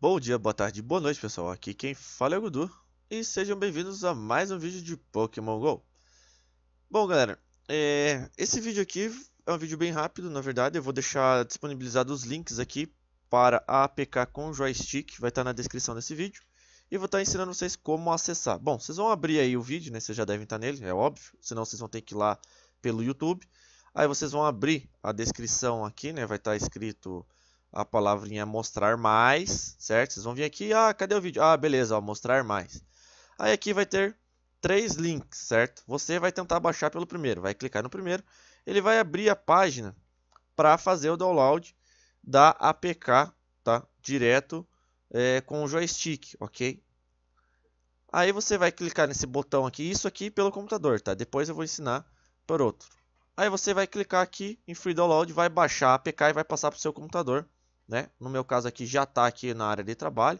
Bom dia, boa tarde, boa noite pessoal, aqui quem fala é o Gudu e sejam bem-vindos a mais um vídeo de Pokémon GO. Bom galera, é... esse vídeo aqui é um vídeo bem rápido, na verdade eu vou deixar disponibilizados os links aqui para a APK com joystick, vai estar na descrição desse vídeo e vou estar ensinando vocês como acessar. Bom, vocês vão abrir aí o vídeo, né? Vocês já devem estar nele, é óbvio. Senão vocês vão ter que ir lá pelo YouTube. Aí vocês vão abrir a descrição aqui, né? Vai estar escrito a palavrinha mostrar mais, certo? Vocês vão vir aqui, ah, cadê o vídeo? Ah, beleza, ó, mostrar mais. Aí aqui vai ter três links, certo? Você vai tentar baixar pelo primeiro, vai clicar no primeiro, ele vai abrir a página para fazer o download da APK, tá? Direto é, com o joystick, ok? Aí você vai clicar nesse botão aqui, isso aqui pelo computador, tá? Depois eu vou ensinar por outro. Aí você vai clicar aqui em Free Download, vai baixar a APK e vai passar para o seu computador né? No meu caso aqui já está aqui na área de trabalho,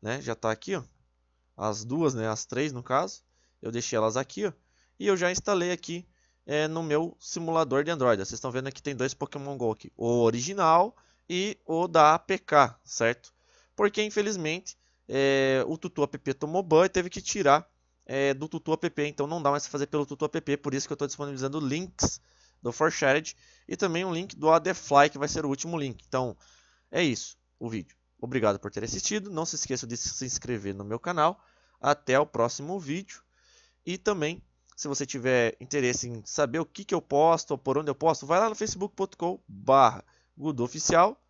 né? Já está aqui, ó, as duas, né? As três no caso, eu deixei elas aqui, ó, e eu já instalei aqui é, no meu simulador de Android. Vocês estão vendo aqui tem dois Pokémon Go aqui, o original e o da APK, certo? Porque infelizmente é, o Tutu App tomou ban e teve que tirar é, do Tutu App, então não dá mais para fazer pelo Tutu App, por isso que eu estou disponibilizando links do ForShared e também um link do ADFly, que vai ser o último link. Então, é isso, o vídeo. Obrigado por ter assistido. Não se esqueça de se inscrever no meu canal. Até o próximo vídeo. E também, se você tiver interesse em saber o que, que eu posto, ou por onde eu posto, vai lá no facebook.com barra Oficial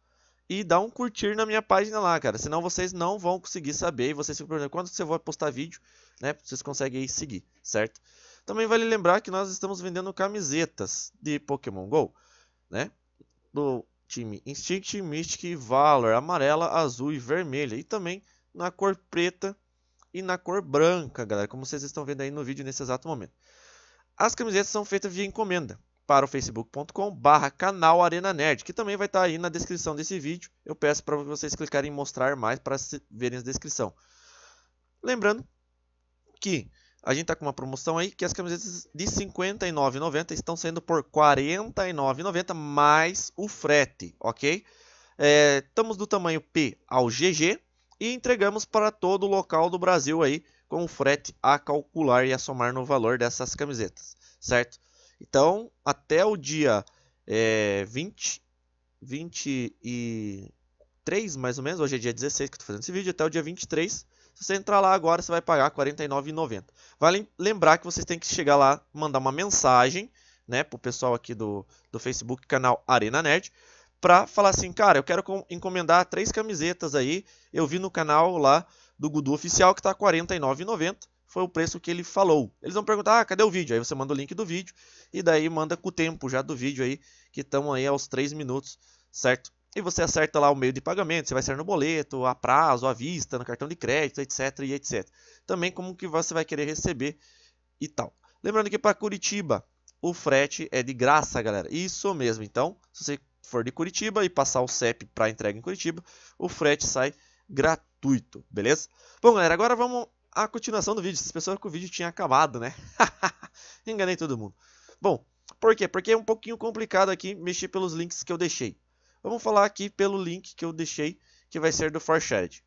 e dá um curtir na minha página lá, cara. Senão vocês não vão conseguir saber. E vocês ficam perguntando quando você vai postar vídeo, né? Vocês conseguem aí seguir, certo? Também vale lembrar que nós estamos vendendo camisetas de Pokémon GO, né? Do time Instinct, Mystic, e Valor, amarela, azul e vermelha. E também na cor preta e na cor branca, galera, como vocês estão vendo aí no vídeo nesse exato momento. As camisetas são feitas via encomenda para o facebook.com barra canal Arena Nerd, que também vai estar aí na descrição desse vídeo. Eu peço para vocês clicarem em mostrar mais para verem a descrição. Lembrando que a gente está com uma promoção aí que as camisetas de R$ 59,90 estão sendo por R$ 49,90 mais o frete, ok? É, estamos do tamanho P ao GG e entregamos para todo o local do Brasil aí com o frete a calcular e a somar no valor dessas camisetas, certo? Então, até o dia é, 20, 23 mais ou menos, hoje é dia 16 que eu estou fazendo esse vídeo, até o dia 23 se você entrar lá agora, você vai pagar R$ 49,90. Vale lembrar que vocês têm que chegar lá, mandar uma mensagem, né, pro pessoal aqui do, do Facebook, canal Arena Nerd, para falar assim, cara, eu quero encomendar três camisetas aí, eu vi no canal lá do Gudu Oficial que tá R$ 49,90 foi o preço que ele falou. Eles vão perguntar, ah, cadê o vídeo? Aí você manda o link do vídeo e daí manda com o tempo já do vídeo aí, que estamos aí aos 3 minutos, certo? e você acerta lá o meio de pagamento, você vai ser no boleto, a prazo, à vista, no cartão de crédito, etc, e etc. Também como que você vai querer receber e tal. Lembrando que para Curitiba, o frete é de graça, galera. Isso mesmo. Então, se você for de Curitiba e passar o CEP para entrega em Curitiba, o frete sai gratuito, beleza? Bom, galera, agora vamos à continuação do vídeo. Vocês pensaram que o vídeo tinha acabado, né? Enganei todo mundo. Bom, por quê? Porque é um pouquinho complicado aqui mexer pelos links que eu deixei. Vamos falar aqui pelo link que eu deixei, que vai ser do ForShared.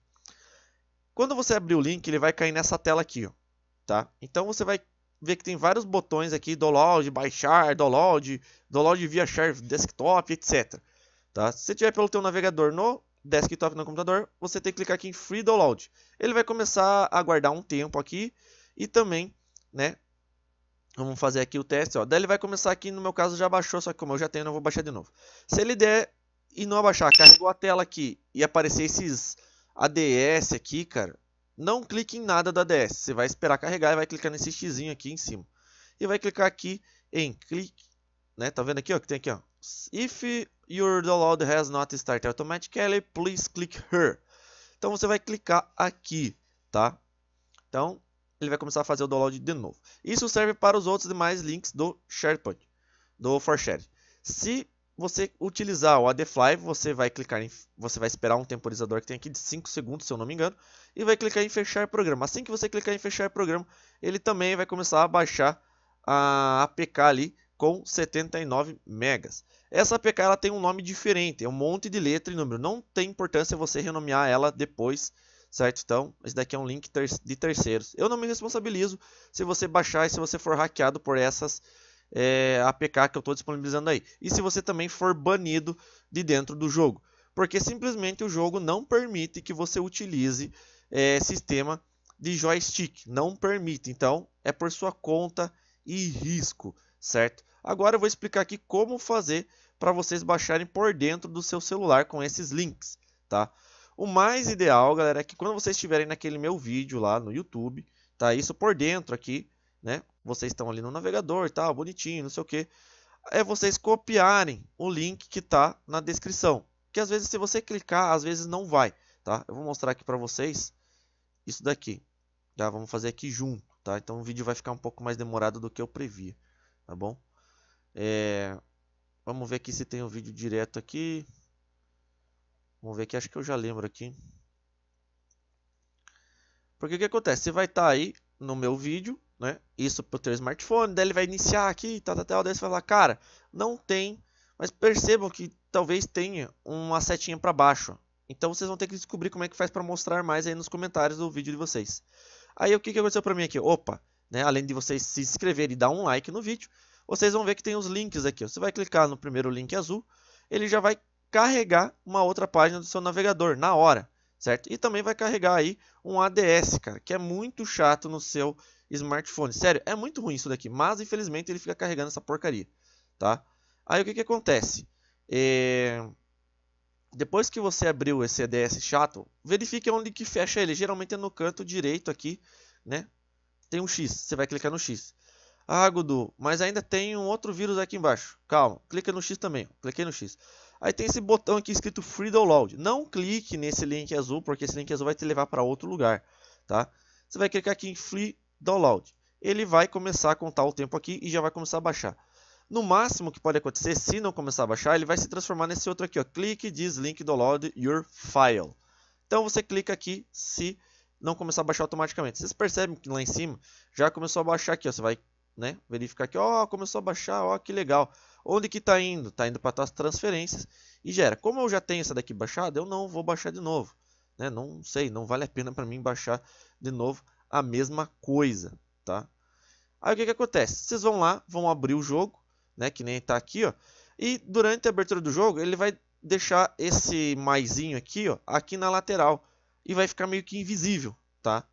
Quando você abrir o link, ele vai cair nessa tela aqui, ó, tá? Então você vai ver que tem vários botões aqui, download, baixar, download, download via share desktop, etc. Tá? Se você tiver pelo teu navegador no desktop no computador, você tem que clicar aqui em Free Download. Ele vai começar a guardar um tempo aqui e também, né? Vamos fazer aqui o teste, ó. Daí ele vai começar aqui, no meu caso já baixou, só que como eu já tenho, não vou baixar de novo. Se ele der e não abaixar. Carregou a tela aqui e aparecer esses ADS aqui, cara. Não clique em nada da ADS. Você vai esperar carregar e vai clicar nesse xizinho aqui em cima. E vai clicar aqui em clique, né? Tá vendo aqui, ó, que tem aqui, ó. If your download has not started automatically, please click here. Então você vai clicar aqui, tá? Então, ele vai começar a fazer o download de novo. Isso serve para os outros demais links do SharePoint, do ForShare. Se você utilizar o ADFly, você vai clicar em, você vai esperar um temporizador que tem aqui de 5 segundos, se eu não me engano, e vai clicar em fechar programa. Assim que você clicar em fechar programa, ele também vai começar a baixar a APK ali com 79 megas. Essa APK ela tem um nome diferente, é um monte de letra e número, não tem importância você renomear ela depois, certo? Então, esse daqui é um link ter de terceiros. Eu não me responsabilizo se você baixar e se você for hackeado por essas é, a APK que eu estou disponibilizando aí. E se você também for banido de dentro do jogo. Porque simplesmente o jogo não permite que você utilize é, sistema de joystick. Não permite. Então é por sua conta e risco, certo? Agora eu vou explicar aqui como fazer para vocês baixarem por dentro do seu celular com esses links, tá? O mais ideal, galera, é que quando vocês estiverem naquele meu vídeo lá no YouTube, tá? Isso por dentro aqui, né? vocês estão ali no navegador e tal, bonitinho, não sei o que, é vocês copiarem o link que está na descrição. Que às vezes se você clicar, às vezes não vai, tá? Eu vou mostrar aqui para vocês isso daqui. Já tá? Vamos fazer aqui junto, tá? Então o vídeo vai ficar um pouco mais demorado do que eu previa, tá bom? É... Vamos ver aqui se tem o um vídeo direto aqui. Vamos ver aqui, acho que eu já lembro aqui. Porque o que acontece? Você vai estar tá aí no meu vídeo, né? Isso para o teu smartphone, daí ele vai iniciar aqui, tal, tal, tal, daí você vai falar, cara, não tem, mas percebam que talvez tenha uma setinha para baixo. Então vocês vão ter que descobrir como é que faz para mostrar mais aí nos comentários do vídeo de vocês. Aí o que, que aconteceu para mim aqui? Opa, né? Além de vocês se inscreverem e dar um like no vídeo, vocês vão ver que tem os links aqui. Você vai clicar no primeiro link azul, ele já vai carregar uma outra página do seu navegador na hora, certo? E também vai carregar aí um ADS, cara, que é muito chato no seu smartphone. Sério, é muito ruim isso daqui, mas infelizmente ele fica carregando essa porcaria, tá? Aí o que, que acontece? É... Depois que você abriu esse EDS chato, verifique onde que fecha ele. Geralmente é no canto direito aqui, né? Tem um X, você vai clicar no X. Ah, Gudu, mas ainda tem um outro vírus aqui embaixo. Calma, clica no X também. Cliquei no X. Aí tem esse botão aqui escrito Free Download. Não clique nesse link azul, porque esse link azul vai te levar para outro lugar, tá? Você vai clicar aqui em Free download. Ele vai começar a contar o tempo aqui e já vai começar a baixar. No máximo que pode acontecer, se não começar a baixar, ele vai se transformar nesse outro aqui, ó. Clique, diz link, download your file. Então você clica aqui se não começar a baixar automaticamente. Vocês percebem que lá em cima já começou a baixar aqui, ó. Você vai né, verificar aqui, ó, começou a baixar, ó, que legal. Onde que está indo? Está indo para as transferências e gera. Como eu já tenho essa daqui baixada, eu não vou baixar de novo. Né? Não sei, não vale a pena para mim baixar de novo a mesma coisa, tá? Aí o que, que acontece? Vocês vão lá, vão abrir o jogo, né? Que nem tá aqui, ó. E durante a abertura do jogo, ele vai deixar esse maisinho aqui, ó, aqui na lateral. E vai ficar meio que invisível, tá?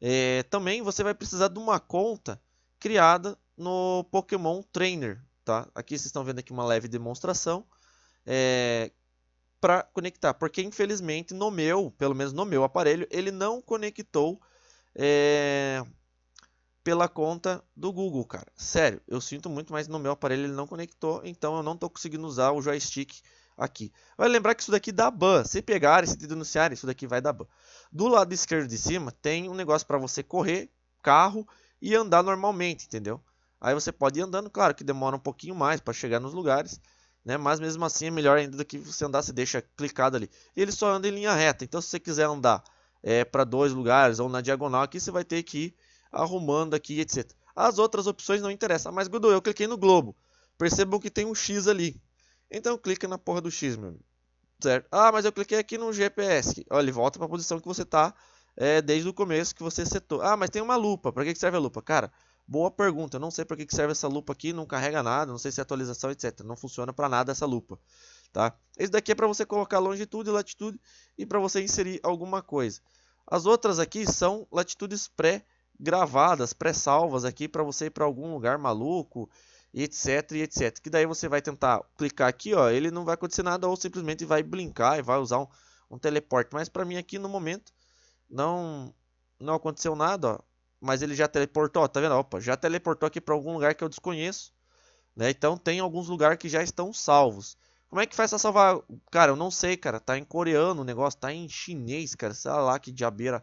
É, também você vai precisar de uma conta criada no Pokémon Trainer, tá? Aqui vocês estão vendo aqui uma leve demonstração. É, para conectar, porque infelizmente no meu, pelo menos no meu aparelho, ele não conectou é, pela conta do Google, cara. Sério, eu sinto muito, mas no meu aparelho ele não conectou, então eu não estou conseguindo usar o joystick aqui. Vai lembrar que isso daqui dá ban. Se pegarem, se denunciarem, isso daqui vai dar ban. Do lado esquerdo de cima tem um negócio para você correr, carro e andar normalmente, entendeu? Aí você pode ir andando, claro que demora um pouquinho mais para chegar nos lugares, né? Mas mesmo assim é melhor ainda do que você andar, você deixa clicado ali. Ele só anda em linha reta, então se você quiser andar é, para dois lugares ou na diagonal aqui, você vai ter que ir arrumando aqui, etc. As outras opções não interessam. mas Godot, eu cliquei no globo. Percebam que tem um X ali. Então clica na porra do X, meu amigo. Certo? Ah, mas eu cliquei aqui no GPS. Olha, ele volta para a posição que você está é, desde o começo que você setou. Ah, mas tem uma lupa. Para que serve a lupa? Cara, boa pergunta. Eu não sei para que serve essa lupa aqui. Não carrega nada. Não sei se é atualização, etc. Não funciona para nada essa lupa tá? Esse daqui é para você colocar longitude, latitude e para você inserir alguma coisa. As outras aqui são latitudes pré-gravadas, pré-salvas aqui para você ir para algum lugar maluco, etc, etc. Que daí você vai tentar clicar aqui, ó, ele não vai acontecer nada ou simplesmente vai brincar e vai usar um, um teleporte. Mas para mim aqui no momento não não aconteceu nada, ó. Mas ele já teleportou, ó, tá vendo? Opa, já teleportou aqui para algum lugar que eu desconheço, né? Então tem alguns lugares que já estão salvos. Como é que faz essa salva? Cara, eu não sei, cara. Tá em coreano o negócio, tá em chinês, cara. Sei lá que diabeira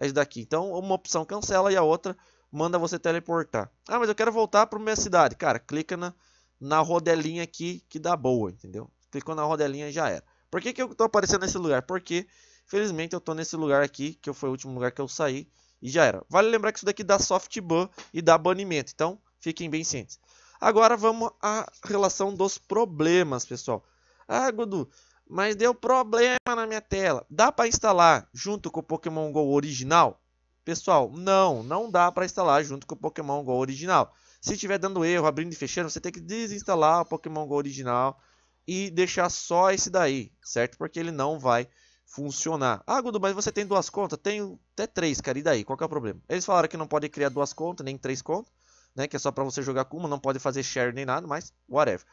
é isso daqui. Então, uma opção cancela e a outra manda você teleportar. Ah, mas eu quero voltar para minha cidade. Cara, clica na, na rodelinha aqui que dá boa, entendeu? Clicou na rodelinha e já era. Por que, que eu tô aparecendo nesse lugar? Porque, felizmente, eu tô nesse lugar aqui, que foi o último lugar que eu saí, e já era. Vale lembrar que isso daqui dá soft ban e dá banimento, então fiquem bem cientes. Agora vamos à relação dos problemas, pessoal. Ah, Gudu, mas deu problema na minha tela. Dá para instalar junto com o Pokémon GO original? Pessoal, não, não dá para instalar junto com o Pokémon GO original. Se estiver dando erro, abrindo e fechando, você tem que desinstalar o Pokémon GO original e deixar só esse daí, certo? Porque ele não vai funcionar. Ah, Gudu, mas você tem duas contas? Tenho até três, cara. E daí? Qual é o problema? Eles falaram que não pode criar duas contas, nem três contas né? Que é só para você jogar com uma, não pode fazer share nem nada, mas whatever.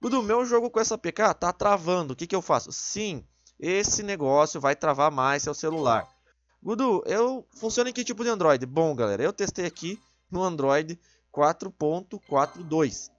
do meu jogo com essa PK tá travando, o que, que eu faço? Sim, esse negócio vai travar mais seu celular. Gudu, eu funciona em que tipo de Android? Bom, galera, eu testei aqui no Android 4.42.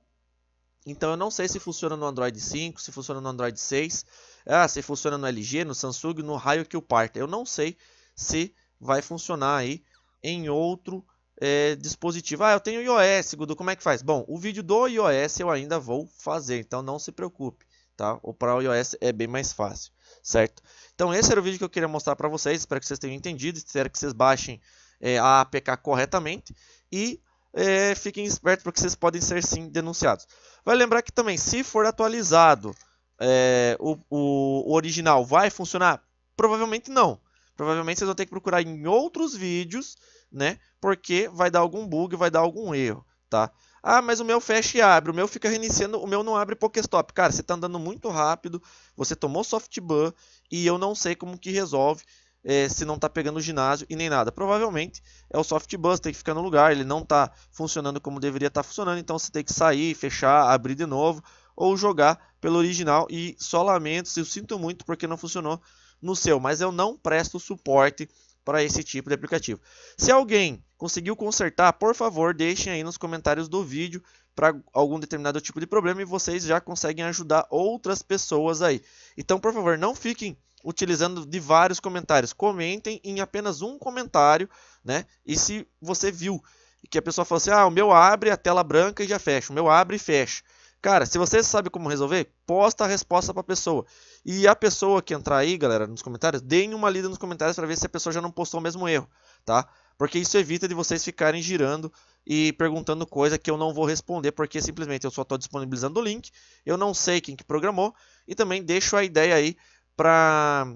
Então eu não sei se funciona no Android 5, se funciona no Android 6, ah, se funciona no LG, no Samsung, no raio que o parta. Eu não sei se vai funcionar aí em outro é, dispositivo. Ah, eu tenho iOS, Gudu, como é que faz? Bom, o vídeo do iOS eu ainda vou fazer, então não se preocupe, tá? O para o iOS é bem mais fácil, certo? Então esse era o vídeo que eu queria mostrar para vocês, espero que vocês tenham entendido, espero que vocês baixem é, a APK corretamente e é, fiquem espertos porque vocês podem ser sim denunciados. Vai lembrar que também, se for atualizado, é, o, o original vai funcionar? Provavelmente não. Provavelmente vocês vão ter que procurar em outros vídeos né? Porque vai dar algum bug, vai dar algum erro, tá? Ah, mas o meu fecha e abre, o meu fica reiniciando, o meu não abre Pokéstop. Cara, você está andando muito rápido, você tomou softban e eu não sei como que resolve é, se não está pegando o ginásio e nem nada. Provavelmente é o softban, você tem que ficar no lugar, ele não está funcionando como deveria estar tá funcionando, então você tem que sair, fechar, abrir de novo ou jogar pelo original e só lamento, eu sinto muito porque não funcionou no seu, mas eu não presto suporte para esse tipo de aplicativo. Se alguém conseguiu consertar, por favor, deixem aí nos comentários do vídeo para algum determinado tipo de problema e vocês já conseguem ajudar outras pessoas aí. Então, por favor, não fiquem utilizando de vários comentários. Comentem em apenas um comentário, né? E se você viu que a pessoa falou assim: "Ah, o meu abre a tela branca e já fecha, o meu abre e fecha". Cara, se você sabe como resolver, posta a resposta para a pessoa. E a pessoa que entrar aí, galera, nos comentários, deem uma lida nos comentários para ver se a pessoa já não postou o mesmo erro, tá? Porque isso evita de vocês ficarem girando e perguntando coisa que eu não vou responder, porque simplesmente eu só estou disponibilizando o link, eu não sei quem que programou, e também deixo a ideia aí pra,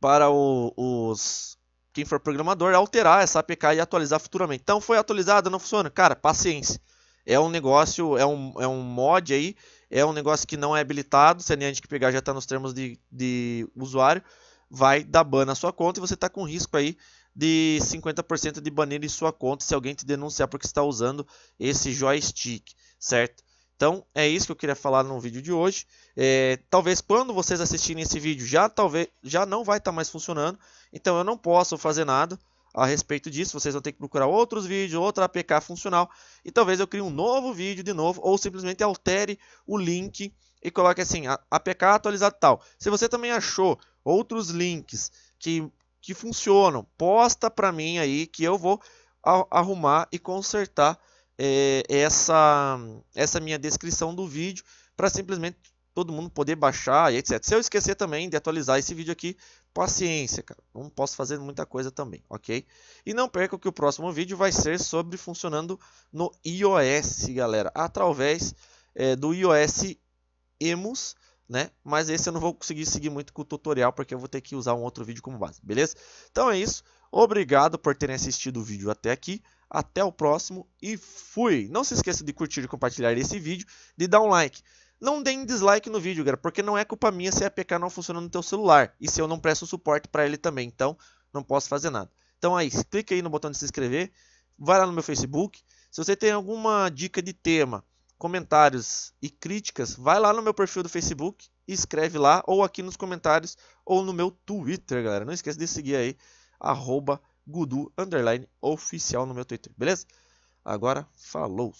para o, os, quem for programador alterar essa APK e atualizar futuramente. Então foi atualizada, não funciona? Cara, paciência. É um negócio, é um, é um mod aí, é um negócio que não é habilitado, se a Niantic pegar já está nos termos de, de usuário, vai dar ban na sua conta e você está com risco aí de 50% de banir em sua conta se alguém te denunciar porque está usando esse joystick, certo? Então é isso que eu queria falar no vídeo de hoje. É, talvez quando vocês assistirem esse vídeo já talvez já não vai estar tá mais funcionando, então eu não posso fazer nada a respeito disso. Vocês vão ter que procurar outros vídeos, outra APK funcional e talvez eu crie um novo vídeo de novo ou simplesmente altere o link e coloque assim, APK atualizado tal. Se você também achou outros links que, que funcionam, posta para mim aí que eu vou arrumar e consertar é, essa, essa minha descrição do vídeo para simplesmente todo mundo poder baixar e etc. Se eu esquecer também de atualizar esse vídeo aqui, paciência, cara. Não posso fazer muita coisa também, ok? E não perca que o próximo vídeo vai ser sobre funcionando no iOS, galera. Através é, do iOS Emus, né? Mas esse eu não vou conseguir seguir muito com o tutorial, porque eu vou ter que usar um outro vídeo como base, beleza? Então é isso. Obrigado por terem assistido o vídeo até aqui. Até o próximo e fui! Não se esqueça de curtir e compartilhar esse vídeo, de dar um like não deem dislike no vídeo, galera, porque não é culpa minha se a APK não funciona no teu celular e se eu não presto suporte para ele também, então não posso fazer nada. Então aí, é clica aí no botão de se inscrever, vai lá no meu Facebook. Se você tem alguma dica de tema, comentários e críticas, vai lá no meu perfil do Facebook e escreve lá ou aqui nos comentários ou no meu Twitter, galera. Não esqueça de seguir aí arroba gudu underline oficial no meu Twitter, beleza? Agora, falou!